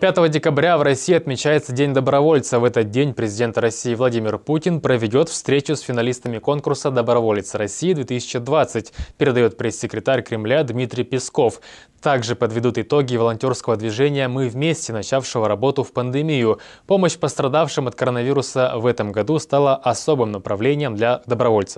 5 декабря в России отмечается День добровольца. В этот день президент России Владимир Путин проведет встречу с финалистами конкурса «Доброволец России-2020», передает пресс-секретарь Кремля Дмитрий Песков. Также подведут итоги волонтерского движения «Мы вместе», начавшего работу в пандемию. Помощь пострадавшим от коронавируса в этом году стала особым направлением для добровольцев.